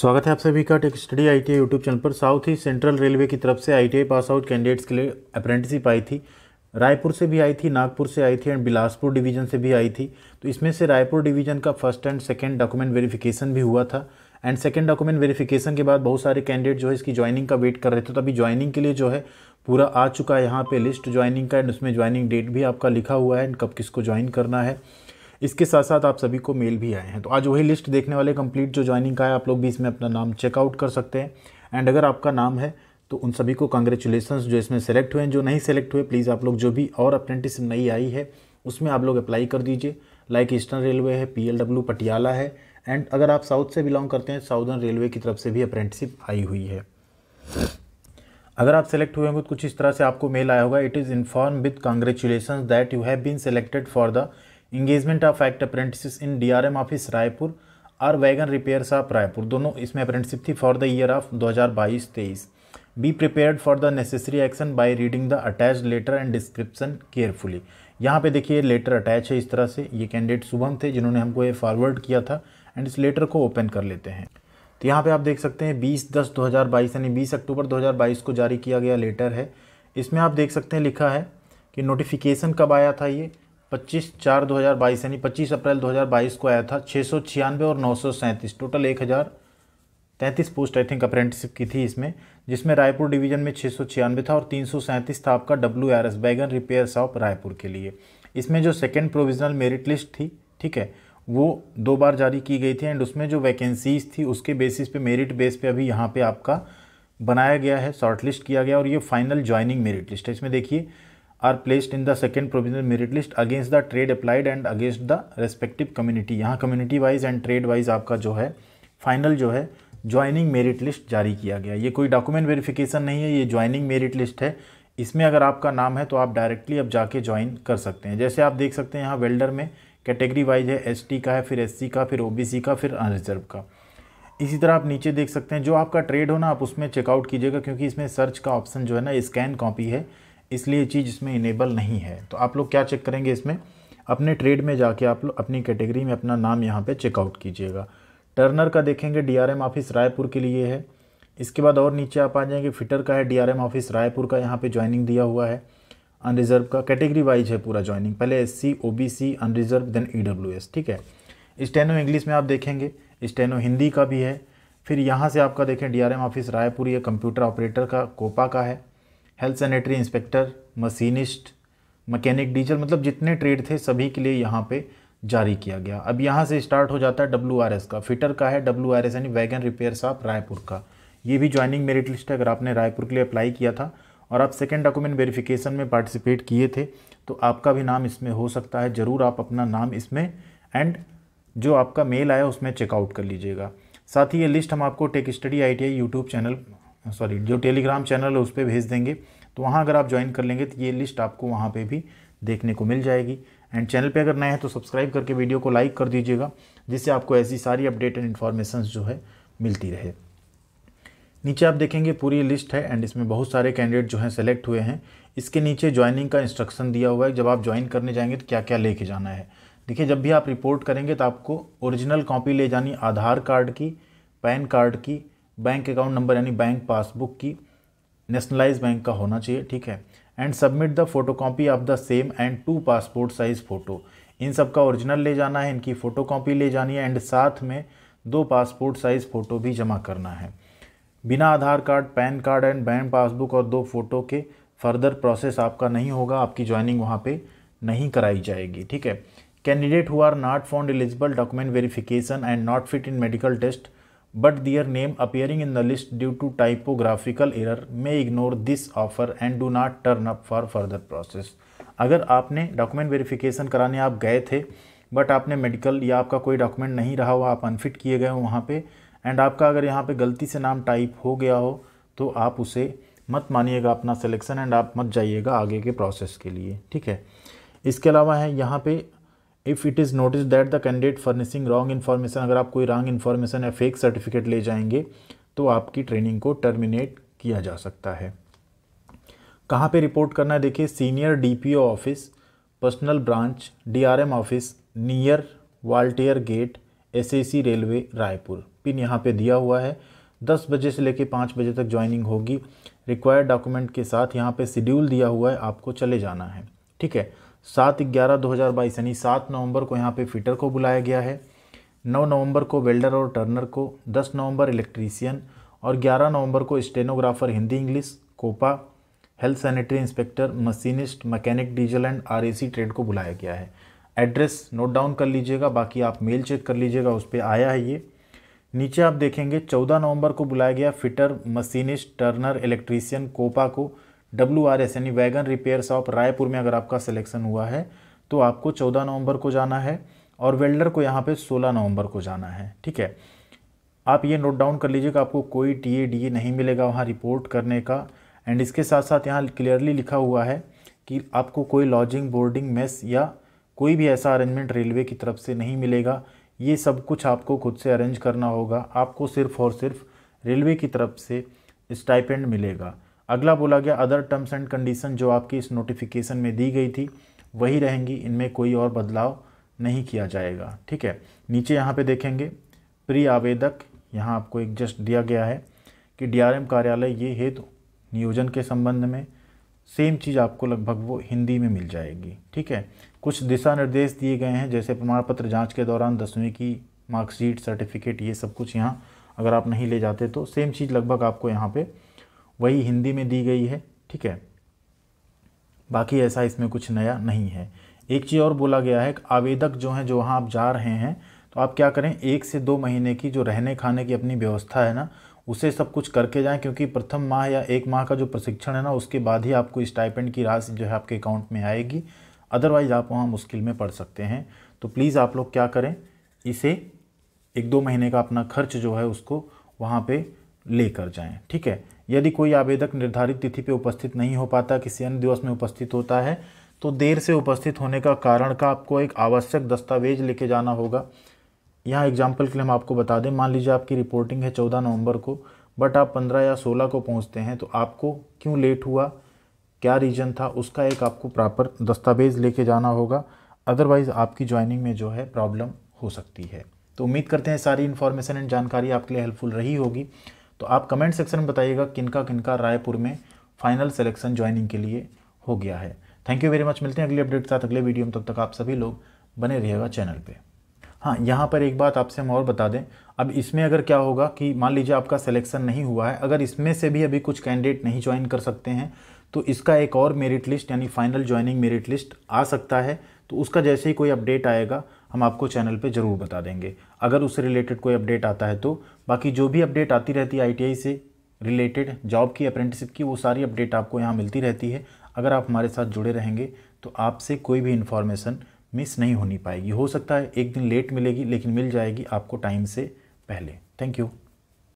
स्वागत है आप सभी का tech study I T YouTube channel पर साउथ ही सेंट्रल रेलवे की तरफ से आई पास आउट कैंडिडेट्स के लिए अप्रेंटिसिप आई थी रायपुर से भी आई थी नागपुर से आई थी एंड बिलासपुर डिवीजन से भी आई थी तो इसमें से रायपुर डिवीजन का first and second document verification भी हुआ था एंड सेकेंड डॉक्यूमेंट वेरीफिकेशन के बाद बहुत सारे कैंडिडेट जो है इसकी ज्वाइनिंग का वेट कर रहे थे तो अभी ज्वाइनिंग के लिए जो है पूरा आ चुका है यहाँ पर लिस्ट ज्वाइनिंग का एंड उसमें ज्वाइनिंग डेट भी आपका लिखा हुआ है एंड कब किसको ज्वाइन करना है इसके साथ साथ आप सभी को मेल भी आए हैं तो आज वही लिस्ट देखने वाले कंप्लीट जो ज्वाइनिंग का है आप लोग भी इसमें अपना नाम चेकआउट कर सकते हैं एंड अगर आपका नाम है तो उन सभी को कॉन्ग्रेचुलेसन जो इसमें सेलेक्ट हुए हैं जो नहीं सेलेक्ट हुए प्लीज़ आप लोग जो भी और अप्रेंटिस नई आई है उसमें आप लोग अप्लाई कर दीजिए लाइक ईस्टर्न रेलवे है पी पटियाला है एंड अगर आप साउथ से बिलोंग करते हैं साउदर्न रेलवे की तरफ से भी अप्रेंटिसिप आई हुई है अगर आप सेलेक्ट हुए होंगे तो कुछ इस तरह से आपको मेल आया होगा it is inform with congratulation that you have been selected for the engagement of act apprentice in D R M office Raipur और वैगन रिपेयर्स ऑफ रायपुर दोनों इसमें अप्रेंटिस थी फॉर द ईयर ऑफ दो हज़ार बाईस तेईस be prepared for the necessary action by reading the attach letter and description carefully यहाँ पे देखिए लेटर अटैच है इस तरह से ये कैंडिडेट शुभम थे जिन्होंने हमको ये फॉरवर्ड किया था एंड इस लेटर को ओपन कर लेते हैं तो यहाँ पे आप देख सकते हैं 20 दस 2022 यानी 20 अक्टूबर 2022 को जारी किया गया लेटर है इसमें आप देख सकते हैं लिखा है कि नोटिफिकेशन कब आया था ये पच्चीस चार दो हज़ार बाईस यानी पच्चीस अप्रैल दो हज़ार बाईस को आया था छः सौ छियानवे और नौ सौ सैंतीस टोटल एक हज़ार तैंतीस पोस्ट आई थिंक अप्रेंटिसिप की थी इसमें जिसमें रायपुर डिवीजन में छः सौ छियानवे था और तीन सौ सैंतीस था आपका W R S wagon repair shop Raipur के लिए इसमें जो सेकेंड प्रोविजनल मेरिट लिस्ट थी ठीक है वो दो बार जारी की गई थी एंड उसमें जो वैकेंसीज थी उसके बेसिस पे मेरिट बेस पे अभी यहाँ पे आपका बनाया गया है शॉर्टलिस्ट किया गया और ये फाइनल ज्वाइनिंग मेरिट लिस्ट है इसमें देखिए are placed in the second provisional merit list against the trade applied and against the respective community यहाँ community wise and trade wise आपका जो है फाइनल जो है ज्वाइनिंग मेरिट लिस्ट जारी किया गया ये कोई डॉक्यूमेंट वेरिफिकेशन नहीं है ये ज्वाइनिंग मेरिट लिस्ट है इसमें अगर आपका नाम है तो आप डायरेक्टली अब जाके ज्वाइन कर सकते हैं जैसे आप देख सकते हैं यहाँ वेल्डर में कैटेगरी वाइज है टी का है फिर सी का फिर सी का फिर अनरिजर्व का इसी तरह आप नीचे देख सकते हैं जो आपका ट्रेड हो ना आप उसमें चेकआउट कीजिएगा क्योंकि इसमें सर्च का ऑप्शन जो है ना स्कैन कॉपी है इसलिए चीज़ इसमें इनेबल नहीं है तो आप लोग क्या चेक करेंगे इसमें अपने ट्रेड में जाके आप लोग अपनी कैटेगरी में अपना नाम यहाँ पे चेकआउट कीजिएगा टर्नर का देखेंगे डीआरएम ऑफिस रायपुर के लिए है इसके बाद और नीचे आप आ जाएंगे फिटर का है डीआरएम ऑफिस रायपुर का यहाँ पे ज्वाइनिंग दिया हुआ है अनरिजर्व का कैटेगरी वाइज है पूरा ज्वाइनिंग पहले S C O B C unreserved then E W S ठीक है स्टेनो इंग्लिश में आप देखेंगे स्टेनो हिंदी का भी है फिर यहाँ से आपका देखें एम ऑफिस रायपुर ये कंप्यूटर ऑपरेटर का कोपा का है health sanitary inspector machinist mechanic diesel मतलब जितने ट्रेड थे सभी के लिए यहाँ पे जारी किया गया अब यहाँ से स्टार्ट हो जाता है डब्ल्यू आर एस का फिटर का है डब्ल्यू आर एस यानी वैगन रिपेयर साफ रायपुर का ये भी ज्वाइनिंग मेरिट लिस्ट है अगर आपने रायपुर के लिए अप्लाई किया था और आप सेकेंड डॉक्यूमेंट वेरिफिकेशन में पार्टिसिपेट किए थे तो आपका भी नाम इसमें हो सकता है ज़रूर आप अपना नाम इसमें एंड जो आपका मेल आया उसमें चेकआउट कर लीजिएगा साथ ही ये लिस्ट हम आपको tech study I T channel sorry जो टेलीग्राम चैनल है उस पर भेज देंगे तो वहाँ अगर आप ज्वाइन कर लेंगे तो ये लिस्ट आपको वहाँ पर भी देखने को मिल जाएगी एंड चैनल पे अगर नए हैं तो सब्सक्राइब करके वीडियो को लाइक कर दीजिएगा जिससे आपको ऐसी सारी अपडेट एंड इन्फॉर्मेशन जो है मिलती रहे नीचे आप देखेंगे पूरी लिस्ट है एंड इसमें बहुत सारे कैंडिडेट जो हैं सेलेक्ट हुए हैं इसके नीचे ज्वाइनिंग का इंस्ट्रक्शन दिया हुआ है जब आप ज्वाइन करने जाएंगे तो क्या क्या लेके जाना है देखिए जब भी आप रिपोर्ट करेंगे तो आपको ओरिजिनल कॉपी ले जानी आधार कार्ड की पैन कार्ड की बैंक अकाउंट नंबर यानी बैंक पासबुक की नेशनलाइज बैंक का होना चाहिए ठीक है and submit the photocopy of the same and two passport size photo इन सब का ओरिजिनल ले जाना है इनकी फ़ोटो कॉपी ले जानी है एंड साथ में दो पासपोर्ट साइज़ फ़ोटो भी जमा करना है बिना Aadhaar card PAN card and bank passbook और दो फ़ोटो के फर्दर प्रोसेस आपका नहीं होगा आपकी ज्वाइनिंग वहाँ पर नहीं कराई जाएगी ठीक है candidate who are not found eligible document verification and not fit in medical test but their name appearing in the list due to typographical error may ignore this offer and do not turn up for further process अगर आपने document verification कराने आप गए थे but आपने medical या आपका कोई डॉक्यूमेंट नहीं रहा हो आप अनफिट किए गए हो वहाँ पर एंड आपका अगर यहाँ पर गलती से नाम टाइप हो गया हो तो आप उसे मत मानिएगा अपना सिलेक्शन एंड आप मत जाइएगा आगे के प्रोसेस के लिए ठीक है इसके अलावा है यहाँ पे if it is notice that the candidate furnishing wrong information अगर आप कोई रॉन्ग इन्फॉर्मेशन या फेक सर्टिफिकेट ले जाएंगे तो आपकी ट्रेनिंग को टर्मिनेट किया जा सकता है कहाँ पे रिपोर्ट करना है देखिए senior DPO office personal branch DRM office near Waltair gate SAC railway Raipur pin यहाँ पे दिया हुआ है दस बजे से लेकर पाँच बजे तक ज्वाइनिंग होगी रिक्वायर्ड डॉक्यूमेंट के साथ यहाँ पे शेड्यूल दिया हुआ है आपको चले जाना है ठीक है सात ग्यारह दो हज़ार बाईस यानी सात नवंबर को यहाँ पे फिटर को बुलाया गया है नौ नवंबर को वेल्डर और टर्नर को दस नवंबर इलेक्ट्रीसियन और ग्यारह नवंबर को stenographer Hindi English COPA health sanitary inspector machinist mechanic diesel and are trade को बुलाया गया है एड्रेस नोट डाउन कर लीजिएगा बाकी आप मेल चेक कर लीजिएगा उस पर आया है ये नीचे आप देखेंगे 14 नवंबर को बुलाया गया fitter machinist turner electrician COPA को डब्ल्यू आर एस यानी वैगन रिपेयर शॉप रायपुर में अगर आपका सिलेक्शन हुआ है तो आपको चौदह नवंबर को जाना है और वेल्डर को यहाँ पे सोलह नवंबर को जाना है ठीक है आप ये नोट डाउन कर लीजिएगा आपको कोई टी ए डी ए नहीं मिलेगा वहाँ रिपोर्ट करने का एंड इसके साथ साथ यहाँ क्लियरली लिखा हुआ है कि आपको कोई लॉजिंग बोर्डिंग मेस या कोई भी ऐसा अरेंजमेंट रेलवे की तरफ से नहीं मिलेगा ये सब कुछ आपको खुद से अरेंज करना होगा आपको सिर्फ़ और सिर्फ रेलवे की तरफ से स्टाइपेंड मिलेगा अगला बोला गया अदर टर्म्स एंड कंडीशन जो आपकी इस नोटिफिकेशन में दी गई थी वही रहेंगी इनमें कोई और बदलाव नहीं किया जाएगा ठीक है नीचे यहाँ पे देखेंगे प्री आवेदक यहाँ आपको एक जस्ट दिया गया है कि डीआरएम कार्यालय ये हेतु नियोजन के संबंध में सेम चीज़ आपको लगभग वो हिंदी में मिल जाएगी ठीक है कुछ दिशा निर्देश दिए गए हैं जैसे प्रमाण पत्र जाँच के दौरान दसवीं की मार्कशीट सर्टिफिकेट ये सब कुछ यहाँ अगर आप नहीं ले जाते तो सेम चीज़ लगभग आपको यहाँ पर वही हिंदी में दी गई है ठीक है बाकी ऐसा इसमें कुछ नया नहीं है एक चीज़ और बोला गया है कि आवेदक जो हैं जो वहाँ आप जा रहे हैं तो आप क्या करें एक से दो महीने की जो रहने खाने की अपनी व्यवस्था है ना उसे सब कुछ करके जाएं क्योंकि प्रथम माह या एक माह का जो प्रशिक्षण है ना उसके बाद ही आपको स्टाइपेंड की राशि जो है आपके अकाउंट में आएगी अदरवाइज़ आप वहाँ मुश्किल में पड़ सकते हैं तो प्लीज़ आप लोग क्या करें इसे एक दो महीने का अपना खर्च जो है उसको वहाँ पर लेकर जाएं ठीक है यदि कोई आवेदक निर्धारित तिथि पर उपस्थित नहीं हो पाता किसी अन्य दिवस में उपस्थित होता है तो देर से उपस्थित होने का कारण का आपको एक आवश्यक दस्तावेज लेके जाना होगा यहाँ एग्जाम्पल के लिए हम आपको बता दें मान लीजिए आपकी रिपोर्टिंग है चौदह नवंबर को बट आप पंद्रह या सोलह को पहुँचते हैं तो आपको क्यों लेट हुआ क्या रीज़न था उसका एक आपको प्रॉपर दस्तावेज़ लेके जाना होगा अदरवाइज़ आपकी ज्वाइनिंग में जो है प्रॉब्लम हो सकती है तो उम्मीद करते हैं सारी इन्फॉर्मेशन एंड जानकारी आपके लिए हेल्पफुल रही होगी तो आप कमेंट सेक्शन में बताइएगा किनका किनका रायपुर में फाइनल सिलेक्शन ज्वाइनिंग के लिए हो गया है थैंक यू वेरी मच मिलते हैं अगले अपडेट के साथ अगले वीडियो में तब तक आप सभी लोग बने रहिएगा चैनल पर हाँ यहाँ पर एक बात आपसे हम और बता दें अब इसमें अगर क्या होगा कि मान लीजिए आपका सिलेक्शन नहीं हुआ है अगर इसमें से भी अभी कुछ कैंडिडेट नहीं ज्वाइन कर सकते हैं तो इसका एक और मेरिट लिस्ट यानी फाइनल ज्वाइनिंग मेरिट लिस्ट आ सकता है तो उसका जैसे ही कोई अपडेट आएगा हम आपको चैनल पे ज़रूर बता देंगे अगर उससे रिलेटेड कोई अपडेट आता है तो बाकी जो भी अपडेट आती रहती है आई से रिलेटेड जॉब की अप्रेंटिसिप की वो सारी अपडेट आपको यहाँ मिलती रहती है अगर आप हमारे साथ जुड़े रहेंगे तो आपसे कोई भी इन्फॉर्मेशन मिस नहीं होनी पाएगी हो सकता है एक दिन लेट मिलेगी लेकिन मिल जाएगी आपको टाइम से पहले थैंक यू